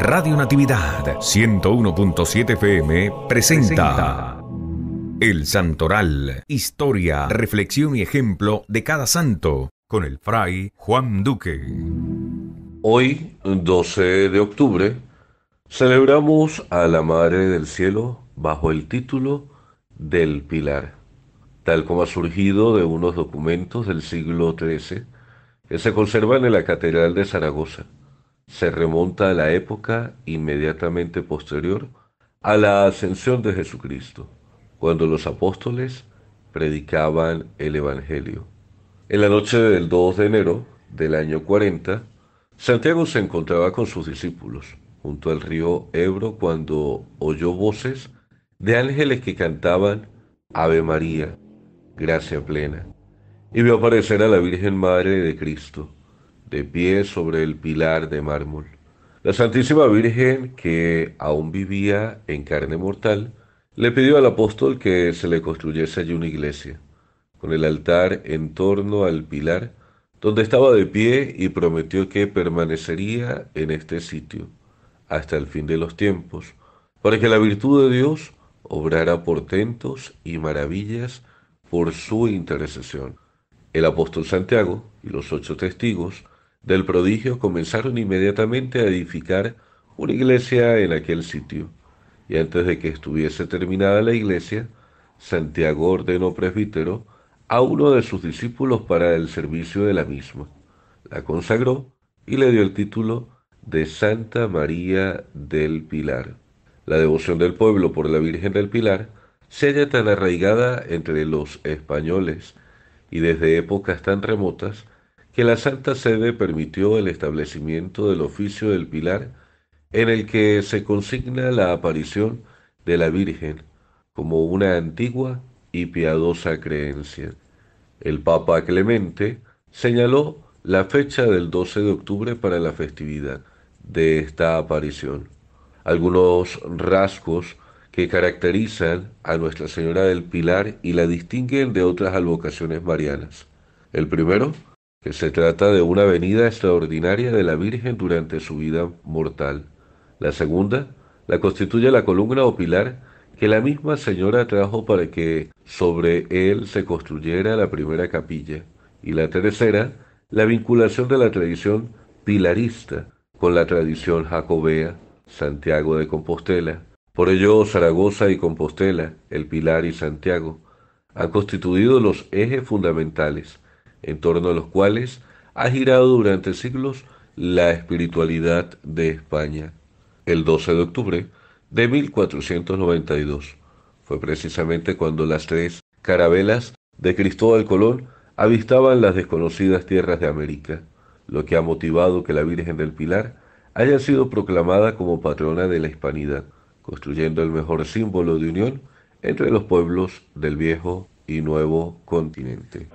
Radio Natividad 101.7 FM presenta El Santoral, historia, reflexión y ejemplo de cada santo, con el fray Juan Duque. Hoy, 12 de octubre, celebramos a la Madre del Cielo bajo el título del Pilar, tal como ha surgido de unos documentos del siglo XIII que se conservan en la Catedral de Zaragoza se remonta a la época inmediatamente posterior a la ascensión de Jesucristo, cuando los apóstoles predicaban el Evangelio. En la noche del 2 de enero del año 40, Santiago se encontraba con sus discípulos junto al río Ebro cuando oyó voces de ángeles que cantaban Ave María, gracia plena, y vio aparecer a la Virgen Madre de Cristo de pie sobre el pilar de mármol. La Santísima Virgen, que aún vivía en carne mortal, le pidió al apóstol que se le construyese allí una iglesia, con el altar en torno al pilar, donde estaba de pie y prometió que permanecería en este sitio hasta el fin de los tiempos, para que la virtud de Dios obrara portentos y maravillas por su intercesión. El apóstol Santiago y los ocho testigos del prodigio comenzaron inmediatamente a edificar una iglesia en aquel sitio. Y antes de que estuviese terminada la iglesia, Santiago ordenó presbítero a uno de sus discípulos para el servicio de la misma. La consagró y le dio el título de Santa María del Pilar. La devoción del pueblo por la Virgen del Pilar se halla tan arraigada entre los españoles y desde épocas tan remotas que la Santa Sede permitió el establecimiento del oficio del pilar en el que se consigna la aparición de la Virgen como una antigua y piadosa creencia. El Papa Clemente señaló la fecha del 12 de octubre para la festividad de esta aparición. Algunos rasgos que caracterizan a Nuestra Señora del Pilar y la distinguen de otras advocaciones marianas. El primero, se trata de una venida extraordinaria de la Virgen durante su vida mortal. La segunda la constituye la columna o pilar que la misma señora trajo para que sobre él se construyera la primera capilla. Y la tercera, la vinculación de la tradición pilarista con la tradición jacobea, Santiago de Compostela. Por ello, Zaragoza y Compostela, el Pilar y Santiago, han constituido los ejes fundamentales en torno a los cuales ha girado durante siglos la espiritualidad de España. El 12 de octubre de 1492 fue precisamente cuando las tres carabelas de Cristóbal Colón avistaban las desconocidas tierras de América, lo que ha motivado que la Virgen del Pilar haya sido proclamada como patrona de la hispanidad, construyendo el mejor símbolo de unión entre los pueblos del viejo y nuevo continente.